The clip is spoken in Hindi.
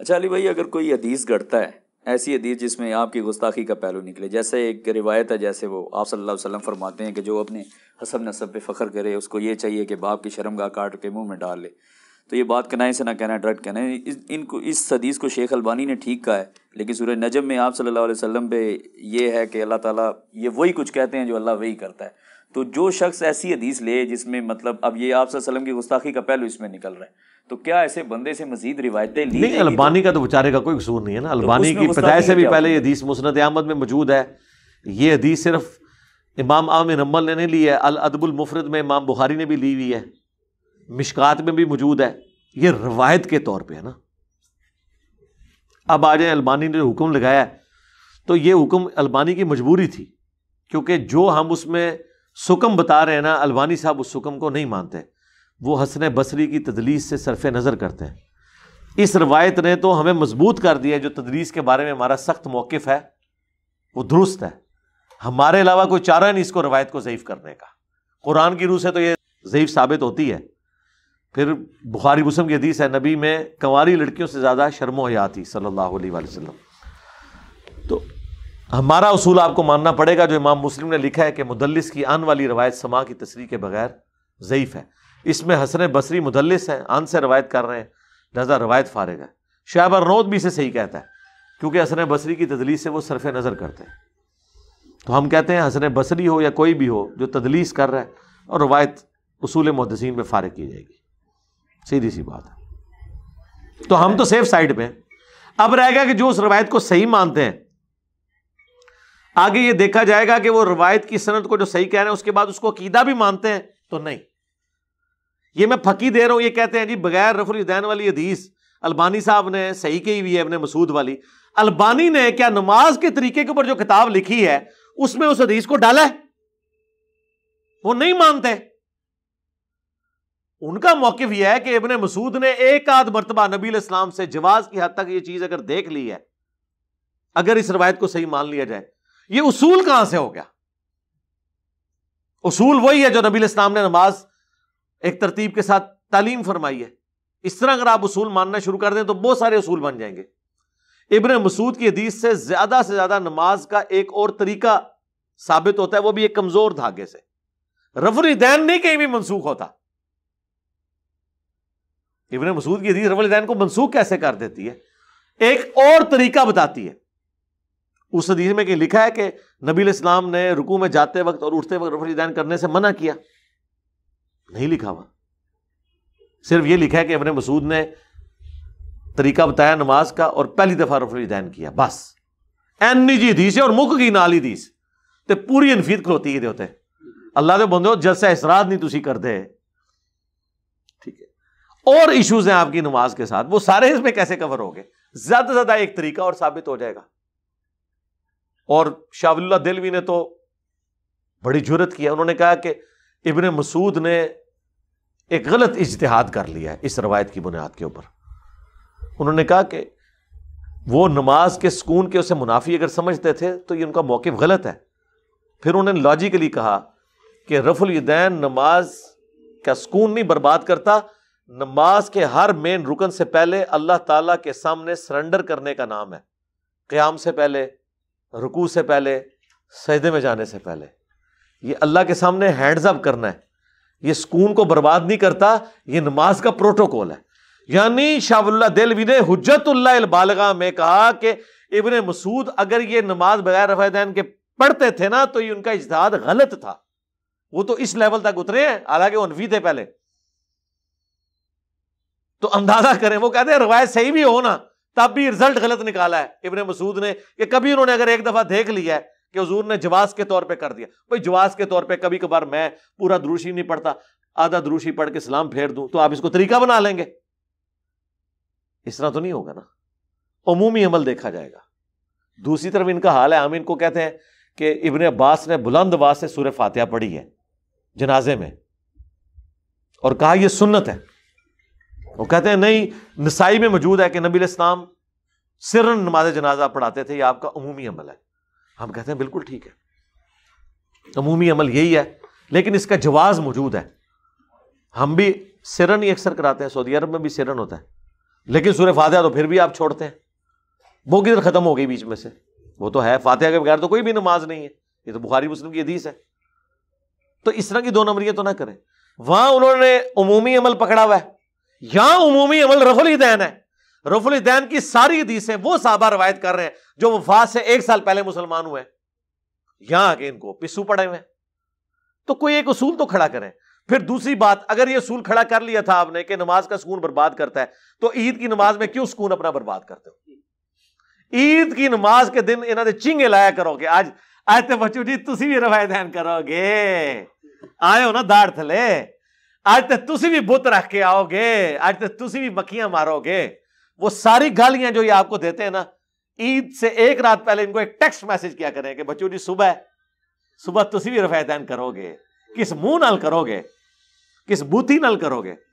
अच्छा अली भाई अगर कोई हदीस गढ़ता है ऐसी हदीस जिसमें आपकी गुस्ताखी का पहलू निकले जैसे एक रिवायत है जैसे वो आप सल्लल्लाहु अलैहि वसल्लम फरमाते हैं कि जो अपने हसब नसब पे फ़ख्र करे उसको ये चाहिए कि बाप की शर्मगा काट के मुंह में डाल ले तो ये बात कनाए से ना कहना है डायरेक्ट कहना है इस इनको इस हदीस को शेख अलबानी ने ठीक कहा है लेकिन सूर्य नजम में आप सल्लल्लाहु अलैहि वसल्लम पे ये है कि अल्लाह ताला ये वही कुछ कहते हैं जो अल्लाह वही करता है तो जो शख्स ऐसी हदीस ले जिसमें मतलब अब ये आप सल्लम की गुस्ताखी का पहलू इसमें निकल रहा है तो क्या ऐसे बंदे से मजीद रिवायतें ली नहीं अलबानी का तो बेचारे का कोई कसूर नहीं है ना तो अलबानी की पैदाइश से भी पहले ये हदीस मुसनद अहमद में मौजूद है ये हदीस सिर्फ इमाम आमिर अम्बल ने नहीं ली है अल मुफरद में इमाम बुखारी ने भी ली हुई है मिशकात में भी मौजूद है ये रवायत के तौर पर है ना अब आ जाए अलबानी ने हुक्म लगाया तो ये हुक्म अलबानी की मजबूरी थी क्योंकि जो हम उसमें सुकम बता रहे हैं ना अलबानी साहब उस सुकम को नहीं मानते वो हसन बसरी की तदलीस से सरफ नज़र करते हैं इस रवायत ने तो हमें मजबूत कर दिया जो तदरीस के बारे में हमारा सख्त मौक़ है वो दुरुस्त है हमारे अलावा कोई चारा नहीं इसको रवायत को ज़यीफ़ करने का कुरान की रूह से तो ये ज़यीफ़ साबित होती है फिर बुखारी मुस्लिम की हदीस है नबी में कंवारी लड़कियों से ज़्यादा शर्मो हया थी सल्लल्लाहु अलैहि तो हमारा उसूल आपको मानना पड़ेगा जो इमाम मुस्लिम ने लिखा है कि मुदलिस की आन वाली रवायत समा की तस्री के बगैर ज़यीफ़ है इसमें हसन बसरी मुदलस हैं आन से रवायत कर रहे हैं लहजा रवायत फारग है शाहब अरनौद भी इसे सही कहता है क्योंकि हसन बसरी की तदलीस से वो सरफ नज़र करते हैं तो हम कहते हैं हसन बसरी हो या कोई भी हो जो तदलीस कर रहा है और रवायत असूल मुहदसिन में फ़ारग की जाएगी सीधी सी बात है तो हम तो सेफ साइड पे हैं अब रहेगा कि जो उस रवायत को सही मानते हैं आगे ये देखा जाएगा कि वो रवायत की सनत को जो सही कह रहे हैं उसके बाद उसको अकीदा भी मानते हैं तो नहीं ये मैं फकी दे रहा हूं ये कहते हैं जी बगैर रफुल दैन वाली हदीस अलबानी साहब ने सही कही हुई है अपने मसूद वाली अलबानी ने क्या नमाज के तरीके के ऊपर जो किताब लिखी है उसमें उस हदीस को डाला है वो नहीं मानते उनका मौकफ यह है कि इबन मसूद ने एक आध मरतबा नबी इस्लाम से जवाज की हद तक यह चीज अगर देख ली है अगर इस रवायत को सही मान लिया जाए यह उसूल कहां से हो गया उसूल वही है जो नबी इस्लाम ने नमाज एक तरतीब के साथ तालीम फरमाई है इस तरह अगर आप उसूल मानना शुरू कर दें तो बहुत सारे उसूल बन जाएंगे इबन मसूद की हदीस से ज्यादा से ज्यादा नमाज का एक और तरीका साबित होता है वह भी एक कमजोर धागे से रफरी दैन नहीं कहीं भी मनसूख होता इबन मसूद की हदीस रवलदैन को मनसूख कैसे कर देती है एक और तरीका बताती है उस हदीस में कहीं लिखा है कि नबी इस्लाम ने रुकू में जाते वक्त और उठते वक्त रफलदैन करने से मना किया नहीं लिखा हुआ सिर्फ यह लिखा है कि इबन मसूद ने तरीका बताया नमाज का और पहली दफा दैन किया बस एन निजी ਹਦੀਸ ਔਰ ਮੁੱਕ ਗਈ ਨਾਲ ਹੀ ਹਦੀਸ ਤੇ ਪੂਰੀ ਅਨਫੀਦ ਖਲੋਤੀ ਇਹਦੇ अल्लाह ਅੱਲਾ ਦੇ ਬੰਦੇ ਹੋ ਜਲਸਾ ਇਸਰਾਦ ਨਹੀਂ ਤੁਸੀਂ ਕਰਦੇ ਠੀਕ और इश्यूज हैं आपकी नमाज के साथ वो सारे इसमें कैसे कवर हो गए ज्यादा से ज्यादा एक तरीका और साबित हो जाएगा और शाह दिलवी ने तो बड़ी जरूरत किया उन्होंने कहा कि इब्ने मसूद ने एक गलत इजतहाद कर लिया है इस रवायत की बुनियाद के ऊपर उन्होंने कहा कि वो नमाज के सुकून के उसे मुनाफी अगर समझते थे तो ये उनका मौके गलत है फिर उन्होंने लॉजिकली कहा कि रफुल यदैन नमाज का सुकून नहीं बर्बाद करता नमाज के हर मेन रुकन से पहले अल्लाह ताला के सामने सरेंडर करने का नाम है क़्याम से पहले रुकू से पहले सजदे में जाने से पहले ये अल्लाह के सामने हैंड्स करना है ये सुकून को बर्बाद नहीं करता ये नमाज का प्रोटोकॉल है यानी शाहुल्ला दिलवी ने हजतुल्लाबालगा में कहा कि इबन मसूद अगर ये नमाज बगैर रफादैन के पढ़ते थे ना तो ये उनका इजहाद गलत था वो तो इस लेवल तक उतरे हैं हालांकि वो अनवी थे पहले तो अंदाजा करें वो कहते हैं रवायत सही भी हो ना तब भी रिजल्ट गलत निकाला है इबन मसूद ने कि कभी उन्होंने अगर एक दफा देख लिया है कि हजूर ने जवास के तौर पर कर दिया भाई जवास के तौर पर कभी कभार मैं पूरा द्रूशी नहीं पढ़ता आधा द्रूशी पढ़ के सलाम फेर दूं तो आप इसको तरीका बना लेंगे इस तरह तो नहीं होगा ना अमूमी अमल देखा जाएगा दूसरी तरफ इनका हाल है हम इनको कहते हैं कि इबन अब्बास ने बुलंद आवाज से सूर्य फातिहा पढ़ी है जनाजे में और कहा यह सुन्नत है वो कहते हैं नहीं नसाई में मौजूद है कि नबी इस्लाम सिर नमाज जनाजा पढ़ाते थे ये आपका अमूमी अमल है हम कहते हैं बिल्कुल ठीक है अमूमी अमल यही है लेकिन इसका जवाज़ मौजूद है हम भी सिरन ही अक्सर कराते हैं सऊदी अरब में भी सिरन होता है लेकिन सूर्य फातह तो फिर भी आप छोड़ते हैं वो किधर ख़त्म हो गई बीच में से वो तो है फातह के बगैर तो कोई भी नमाज नहीं है ये तो बुखारी मुस्लिम की हदीस है तो इस तरह की दो नंबरियाँ तो ना करें वहां उन्होंने अमूमी अमल पकड़ा हुआ है यहां उमूमी अमल रफुल दैन है रफुल दैन की सारी हदीसें वो साबा रवायत कर रहे हैं जो वफात से एक साल पहले मुसलमान हुए यहां आके इनको पिसू पड़े हुए तो कोई एक उसूल तो खड़ा करें फिर दूसरी बात अगर ये उसूल खड़ा कर लिया था आपने कि नमाज का सुकून बर्बाद करता है तो ईद की नमाज में क्यों सुकून अपना बर्बाद करते हो ईद की नमाज के दिन इन्होंने चिंगे लाया करोगे आज आज तो बच्चों जी तुम भी रवायत करोगे आए हो ना दाड़ थले आज तक तो तुम भी बुत रख के आओगे आज तक तो तुम भी मक्खियां मारोगे वो सारी गालियां जो ये आपको देते हैं ना ईद से एक रात पहले इनको एक टेक्स्ट मैसेज किया करें कि बच्चों जी सुबह सुबह तुम भी रफायतैन करोगे किस मुंह नाल करोगे किस बूथी नाल करोगे